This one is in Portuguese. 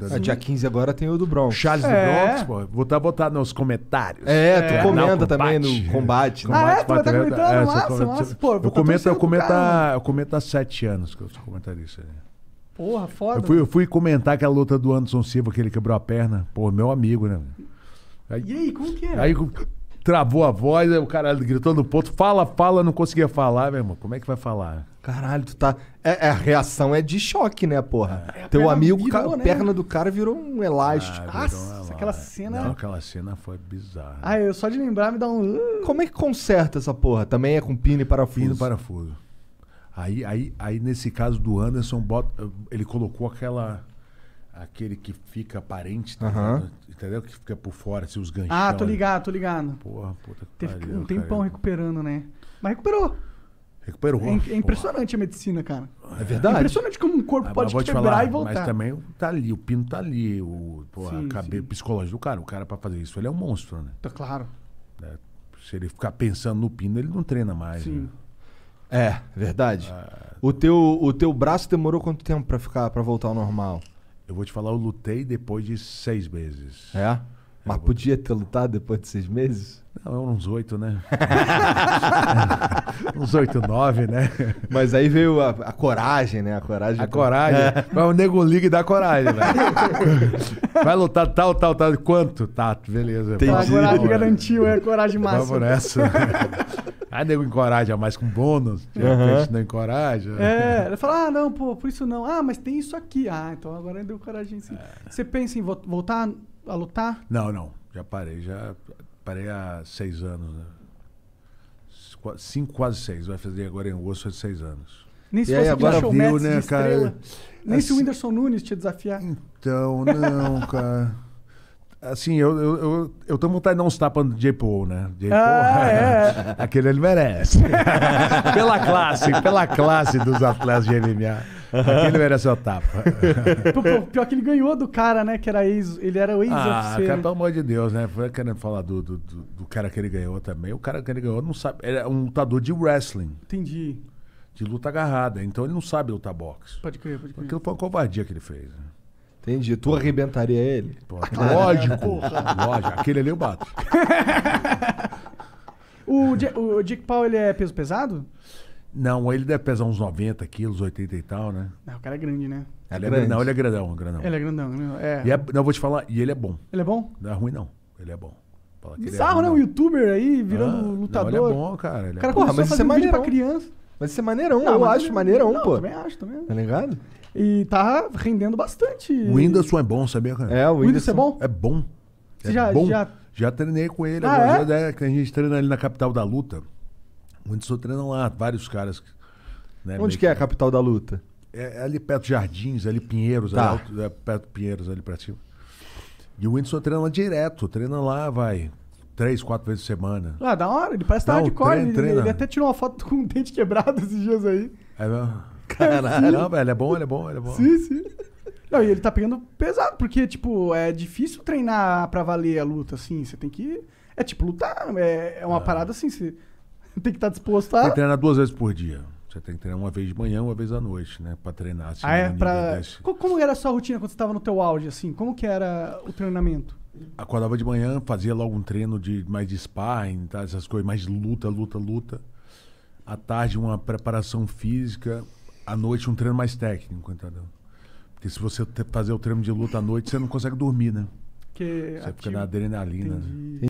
Ah, dia 15 agora tem o do Bronx. Charles é. do Bronx, pô. Vou tá botar tá nos comentários. É, é. tu é. comenta Não, também no combate. Né? Ah, é? Tu vai tá comentando, é, massa, massa, massa. Pô, eu, comento, eu, comento há, eu comento há sete anos que eu sou comentarista. Né? Porra, foda. Eu fui, eu fui comentar aquela luta do Anderson Silva, que ele quebrou a perna. Pô, meu amigo, né? Aí, e aí, como que é? Aí, travou a voz, o cara gritou no ponto, fala, fala, não conseguia falar, meu irmão. Como é que vai falar? Caralho, tu tá. É, é a reação é de choque, né, porra? É, Teu amigo, virou, ca... né? perna do cara virou um elástico. Ah, Nossa, um elástico. aquela cena. Não, aquela cena foi bizarra. Ah, eu só de lembrar me dá um. Como é que conserta essa porra? Também é com pino e parafuso. Pino e parafuso. Aí, aí, aí nesse caso do Anderson, bota, ele colocou aquela. aquele que fica aparente, tá? entendeu? Que fica por fora, assim, os ganchos. Ah, tô ligado, tô ligado. Porra, puta que Teve pariu, um tempão recuperando, né? Mas recuperou. Recuperou. É, é impressionante a medicina, cara. É verdade. É impressionante como um corpo ah, pode quebrar falar, e voltar. Mas também tá ali, o pino tá ali, o porra, sim, cabeça psicológica do cara. O cara, pra fazer isso, ele é um monstro, né? Tá claro. É, se ele ficar pensando no pino, ele não treina mais. Sim. Né? É, verdade. Ah, o, teu, o teu braço demorou quanto tempo para ficar para voltar ao normal? Eu vou te falar, eu lutei depois de seis meses. É? Eu Mas vou... podia ter lutado depois de seis meses? Não, uns oito, né? uns oito, nove, né? Mas aí veio a, a coragem, né? A coragem. A coragem. É. Mas o nego liga e dá coragem, velho. Vai lutar tal, tal, tal. Quanto? Tá, beleza. Tem a coragem garantiu, é a coragem máxima. Vamos nessa. Aí ah, nego encoraja mais com bônus, de repente uhum. não encoraja. É, ele fala, ah, não, pô, por isso não. Ah, mas tem isso aqui. Ah, então agora deu coragem sim. É. Você pensa em voltar a lutar? Não, não. Já parei, já parei há seis anos, né? Cinco, quase seis. Vai fazer agora em agosto, seis anos. Nem se e fosse aí, agora viu, né, cara? Estrela. Nem assim... se o assim Whindersson Nunes te desafiar. Então, não, cara. Assim, eu, eu, eu, eu tô com vontade de dar uns tapas no J. Paul, né? J. Paul, ah, é. aquele ele merece. pela classe, pela classe dos atletas de MMA. Aquele merece o tapa. Pior que ele ganhou do cara, né? Que era ex, ele era o ex-UFC. Ah, cara, pelo amor de Deus, né? Foi querendo falar do, do, do, cara que ele ganhou também. O cara que ele ganhou não sabe. Ele é um lutador de wrestling. Entendi. De luta agarrada. Então ele não sabe lutar boxe. Pode crer, pode crer. Aquilo foi uma covardia que ele fez. Né? Entendi. Tu arrebentaria ele? Pô, ah, lógico. É lógico. Aquele ali eu bato. o, o Dick Paul, ele é peso pesado? Não, ele deve pesar uns 90 quilos, 80 e tal, né? É o cara é grande, né? Ele é, é grande. não, ele é grandão, grandão. Ele é grandão. É. E é, não, eu vou te falar, e ele é bom. Ele é bom? Não é ruim, não. Ele é bom. Fala que ele é Bizarro, ruim, né? Um youtuber aí virando Ah, não, lutador. ele é bom, cara. Ele é bom. Porra, mas isso é maneirão. pra criança. Mas isso é maneirão, não, eu acho maneirão, não, pô. Também acho, também. Tá ligado? E tá rendendo bastante. O Whindersson é bom, sabia, cara? É, o Whindersson, é bom? É bom. Você é já, bom. já. Já treinei com ele. Ah, é? já, é? a gente treina ali na capital da luta. O Whindersson treina lá, vários caras. Né, Onde que é a capital da luta? É, é ali perto de Jardins, ali Pinheiros, tá. ali, alto, é perto de Pinheiros, ali pra cima. E o Whindersson treina lá direto, treina lá, vai três, quatro vezes por semana. Ah, da hora, ele parece que tá hardcore. ele, até tirou uma foto com o um dente quebrado esses dias aí. É mesmo? Caralho, é, não, velho, é bom, ele é bom, ele é bom. Sim, sim. Não, e ele tá pegando pesado, porque, tipo, é difícil treinar pra valer a luta, assim. Você tem que. É tipo lutar, é, é uma ah. parada assim, você tem que estar tá disposto a. Tem que treinar duas vezes por dia. Você tem que treinar uma vez de manhã, uma vez à noite, né? Pra treinar. Assim, ah, é? Pra... Como era a sua rotina quando você estava no teu auge, assim? Como que era o treinamento? Acordava de manhã, fazia logo um treino de mais de sparring, tá? essas coisas, mais luta, luta, luta. À tarde, uma preparação física. À noite, um treino mais técnico, entendeu? Porque se você fazer o treino de luta à noite, você não consegue dormir, né? Porque você fica na adrenalina. Né?